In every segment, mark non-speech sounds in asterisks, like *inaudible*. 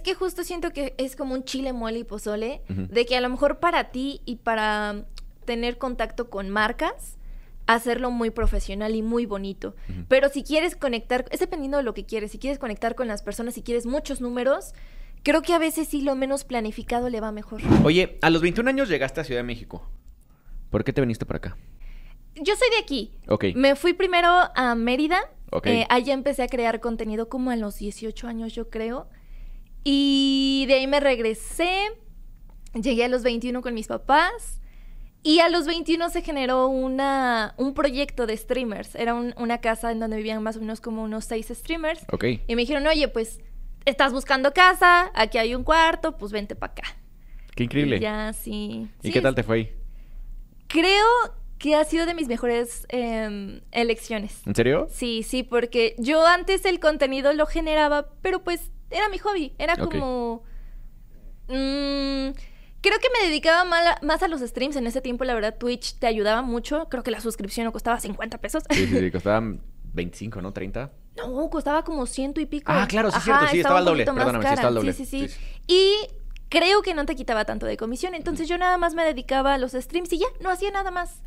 Es que justo siento que es como un chile mole y pozole, de que a lo mejor para ti y para tener contacto con marcas, hacerlo muy profesional y muy bonito. Pero si quieres conectar, es dependiendo de lo que quieres, si quieres conectar con las personas, si quieres muchos números, creo que a veces sí lo menos planificado le va mejor. Oye, a los 21 años llegaste a Ciudad de México. ¿Por qué te viniste para acá? Yo soy de aquí. Ok. Me fui primero a Mérida. Ok. Eh, allá empecé a crear contenido como a los 18 años, yo creo. Y de ahí me regresé, llegué a los 21 con mis papás y a los 21 se generó una, un proyecto de streamers. Era una casa en donde vivían más o menos como unos seis streamers. Y me dijeron, oye, pues estás buscando casa, aquí hay un cuarto, pues vente para acá. Qué increíble. ya, sí. ¿Y qué tal te fue ahí? Creo que ha sido de mis mejores em, elecciones. ¿En serio? Sí, sí, porque yo antes el contenido lo generaba, pero pues era mi hobby, era como... Mm, creo que me dedicaba más a los streams en ese tiempo, la verdad Twitch te ayudaba mucho, creo que la suscripción no costaba 50 pesos. Sí, sí, *laughs* costaba 25, ¿no? 30. No, costaba como ciento y pico. Ah, claro, sí, es cierto, sí, estaba, al doble. Perdóname, sí, estaba al doble. Sí, sí, sí, Y creo que no te quitaba tanto de comisión, entonces yo nada más me dedicaba a los streams y ya, no hacía nada más.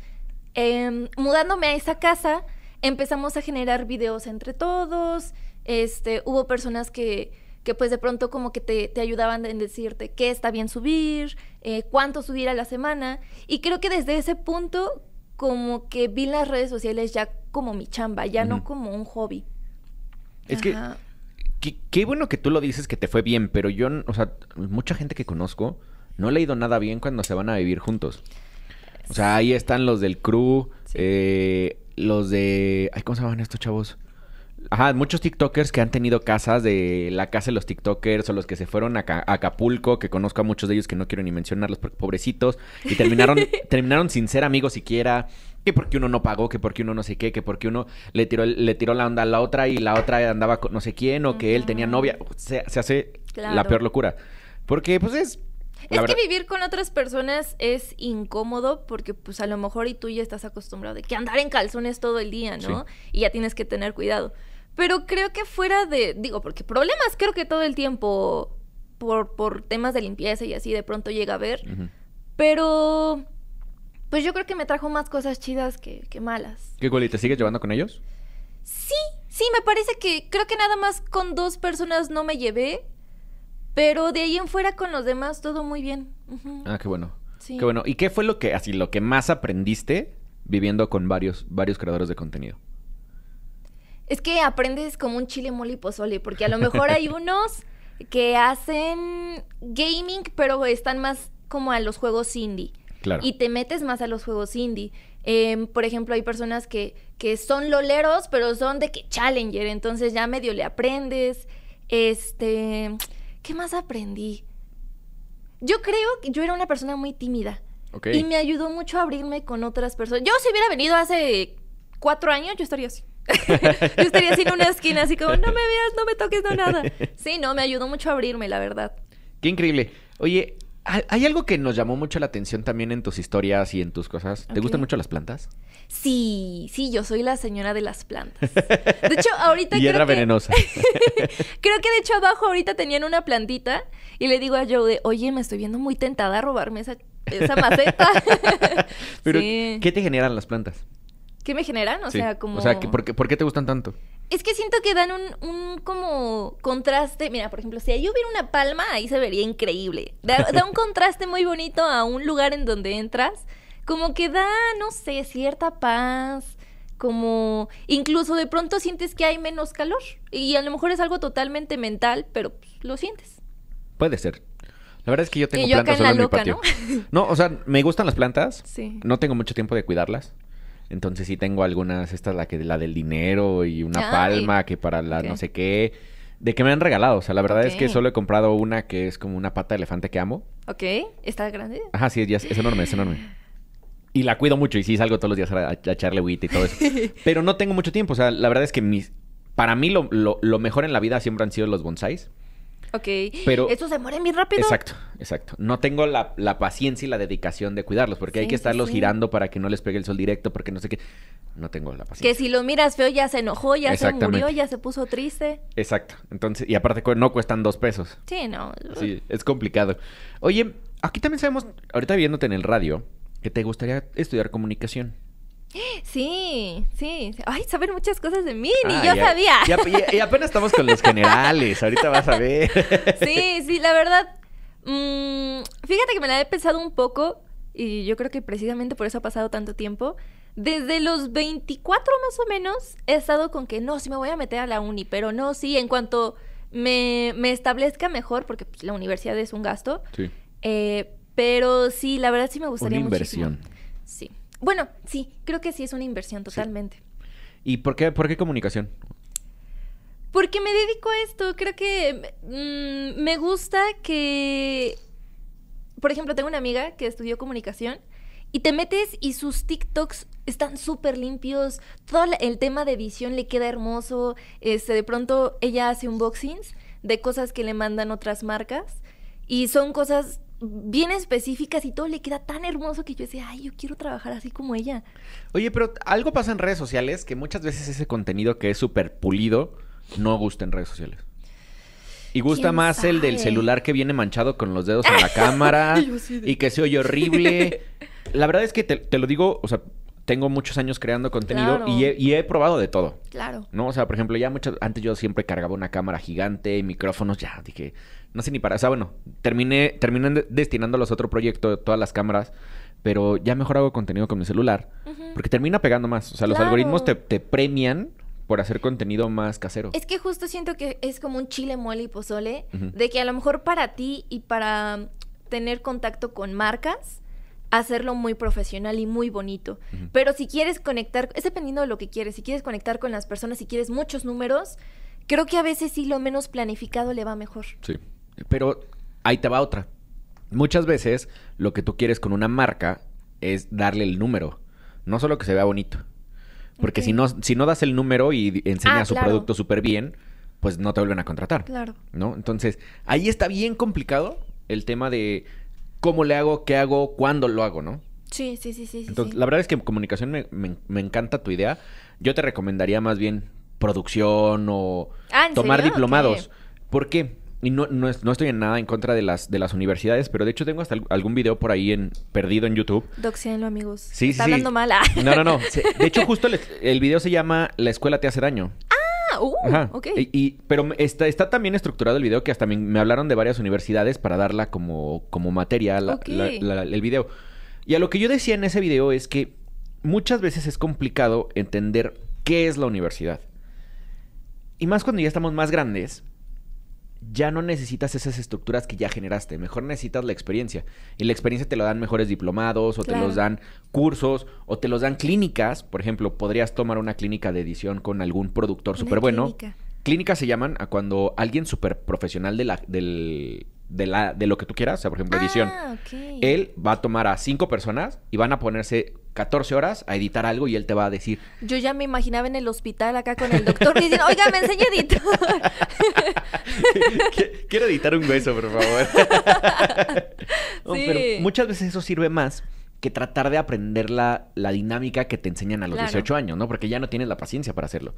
Em, mudándome a esa casa, empezamos a generar videos entre todos, este, hubo personas que que pues de pronto como que te, ayudaban en decirte qué está bien subir, eh, cuánto subir a la semana. Y creo que desde ese punto como que vi las redes sociales ya como mi chamba, ya no como un hobby. Es que, qué bueno que tú lo dices que te fue bien, pero yo, o sea, mucha gente que conozco no le ha ido nada bien cuando se van a vivir juntos. O sea, ahí están los del crew, eh, los de... Ay, ¿Cómo se llaman estos chavos? Ajá, muchos TikTokers que han tenido casas de la casa de los TikTokers o los que se fueron a, Acapulco, que conozco a muchos de ellos que no quiero ni mencionar Los pobrecitos, y terminaron, *laughs* terminaron sin ser amigos siquiera que porque uno no pagó, que porque uno no sé qué, que porque uno le tiró, le tiró la onda a la otra y la otra andaba con no sé quién, o que él tenía novia. Se, hace la peor locura. Porque, pues es. Es que vivir con otras personas es incómodo porque pues a lo mejor y tú ya estás acostumbrado de que andar en calzones todo el día, ¿no? Y ya tienes que tener cuidado. Pero creo que fuera de, digo, porque problemas creo que todo el tiempo por, por temas de limpieza y así de pronto llega a ver. Pero, pues yo creo que me trajo más cosas chidas que, malas. ¿Qué ¿Y te sigues llevando con ellos? Sí, sí, me parece que creo que nada más con dos personas no me llevé. Pero de ahí en fuera con los demás todo muy bien. Ah, qué bueno. Qué bueno. ¿Y qué fue lo que, así, lo que más aprendiste viviendo con varios, varios creadores de contenido? Es que aprendes como un chile mole pozole, porque a lo mejor hay *laughs* unos que hacen gaming, pero están más como a los juegos indie. Y te metes más a los juegos indie. Em, por ejemplo, hay personas que, que son loleros, pero son de que challenger, entonces ya medio le aprendes. Este, ¿qué más aprendí? Yo creo que yo era una persona muy tímida. Y me ayudó mucho a abrirme con otras personas. Yo si hubiera venido hace cuatro años, yo estaría así. *laughs* yo estaría así en una esquina, así como, no me veas, no me toques, no nada. *laughs* Sí, no, me ayudó mucho a abrirme, la verdad. Qué increíble. Oye, hay algo que nos llamó mucho la atención también en tus historias y en tus cosas. ¿Te gustan mucho las plantas? Sí, sí, yo soy la señora de las plantas. *laughs* De hecho, ahorita. era venenosa. creo que de hecho abajo ahorita tenían una plantita y le digo a Joe de, oye, me estoy viendo muy tentada a robarme esa, maceta. Pero, ¿qué te generan las plantas? ¿Qué me generan? O sea, como... O sea, por, qué, te gustan tanto? Es que siento que dan un, un, como contraste. Mira, por ejemplo, si ahí hubiera una palma, ahí se vería increíble. Da, un contraste muy bonito a un lugar en donde entras. Como que da, no sé, cierta paz como incluso de pronto sientes que hay menos calor y a lo mejor es algo totalmente mental, pero pues, lo sientes. Puede ser. La verdad es que yo tengo plantas solo en, mi patio. ¿no? *laughs* ¿no? o sea, me gustan las plantas. No tengo mucho tiempo de cuidarlas. Entonces sí tengo algunas, esta es la que la del dinero y una ah, palma que para la no sé qué, de que me han regalado, o sea, la verdad es que solo he comprado una que es como una pata de elefante que amo. Ok, ¿está grande? Ajá, sí, es, enorme, es enorme. Y la cuido mucho y sí salgo todos los días a, echarle y todo eso. *laughs* Pero no tengo mucho tiempo, o sea, la verdad es que mis, para mí lo, lo, mejor en la vida siempre han sido los bonsáis. Ok. Pero, ¿Eso se muere muy rápido? Exacto, exacto. No tengo la, paciencia y la dedicación de cuidarlos, porque hay que estarlos girando para que no les pegue el sol directo, porque no sé qué. No tengo la paciencia. Que si lo miras feo ya se enojó, ya se murió, ya se puso triste. Exacto. Entonces, y aparte no cuestan dos pesos. Sí, no. Sí, es complicado. Oye, aquí también sabemos, ahorita viéndote en el radio, que te gustaría estudiar comunicación. Sí, sí. Ay, saben muchas cosas de mí, ni yo sabía. Y, apenas estamos con los generales, ahorita vas a ver. *laughs* Sí, sí, la verdad. Mm, fíjate que me la he pensado un poco y yo creo que precisamente por eso ha pasado tanto tiempo. Desde los 24 más o menos he estado con que no, sí me voy a meter a la uni, pero no, sí, en cuanto me, establezca mejor, porque pues, la universidad es un gasto. Sí. Eh, pero sí, la verdad sí me gustaría Una inversión. Sí. Bueno, sí, creo que sí es una inversión totalmente. ¿Y por qué, por qué comunicación? Porque me dedico a esto. Creo que mm, me gusta que. Por ejemplo, tengo una amiga que estudió comunicación y te metes y sus TikToks están súper limpios. Todo el tema de edición le queda hermoso. Este, de pronto ella hace unboxings de cosas que le mandan otras marcas y son cosas bien específicas y todo le queda tan hermoso que yo decía, ay, yo quiero trabajar así como ella. Oye, pero algo pasa en redes sociales que muchas veces ese contenido que es súper pulido no gusta en redes sociales. Y gusta más el del celular que viene manchado con los dedos en la *laughs* cámara y que se oye horrible. *laughs* La verdad es que te, te lo digo, o sea, tengo muchos años creando contenido y, he, probado de todo. Claro. ¿No? O sea, por ejemplo, ya mucho... Antes yo siempre cargaba una cámara gigante, micrófonos, ya dije... No sé ni para... O sea, bueno, terminé, terminé destinándolos a otro proyecto, todas las cámaras. Pero ya mejor hago contenido con mi celular. Porque termina pegando más. O sea, los algoritmos te, premian por hacer contenido más casero. Es que justo siento que es como un chile mole y pozole, de que a lo mejor para ti y para tener contacto con marcas, hacerlo muy profesional y muy bonito. Pero si quieres conectar, es dependiendo de lo que quieres, si quieres conectar con las personas, si quieres muchos números, creo que a veces sí lo menos planificado le va mejor. Sí, pero ahí te va otra. Muchas veces lo que tú quieres con una marca es darle el número, no solo que se vea bonito. Porque si, no, si no das el número y enseñas ah, su producto súper bien, pues no te vuelven a contratar. Claro. ¿No? Entonces, ahí está bien complicado el tema de cómo le hago, qué hago, cuándo lo hago, ¿no? Sí, sí, sí, sí. Entonces, la verdad es que en comunicación me, me, encanta tu idea. Yo te recomendaría más bien producción o ah, tomar diplomados. ¿Por qué? Y no, no, estoy en nada en contra de las, de las universidades, pero de hecho tengo hasta algún video por ahí en perdido en YouTube. Doxienlo, amigos. Sí, Está sí. hablando mal. No, no, no. *laughs* De hecho, justo el video se llama La escuela te hace daño. Ah, uh, pero está, está también estructurado el video que hasta me, hablaron de varias universidades para darla como, como materia el video. Y a lo que yo decía en ese video es que muchas veces es complicado entender qué es la universidad. Y más cuando ya estamos más grandes ya no necesitas esas estructuras que ya generaste, mejor necesitas la experiencia. Y la experiencia te lo dan mejores diplomados, o te los dan cursos, o te los dan clínicas. Por ejemplo, podrías tomar una clínica de edición con algún productor súper bueno. Clínicas se llaman a cuando alguien súper profesional de la, del, de, la, de lo que tú quieras, o sea, por ejemplo, edición. Ah, él va a tomar a cinco personas y van a ponerse 14 horas a editar algo y él te va a decir. Yo ya me imaginaba en el hospital acá con el doctor diciendo, oiga, me enseña a *laughs* *laughs* Quiero editar un beso, por favor. *laughs* pero muchas veces eso sirve más que tratar de aprender la, dinámica que te enseñan a los 18 años, ¿no? Porque ya no tienes la paciencia para hacerlo.